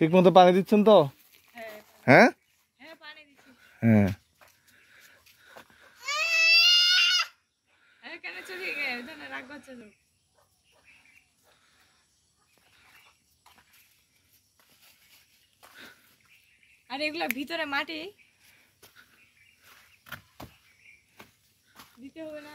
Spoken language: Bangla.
ঠিক মতো পানি দিচ্ছেন তো হ্যাঁ, হ্যাঁ। আর এগুলা ভিতরে মাটি দিতে হবে না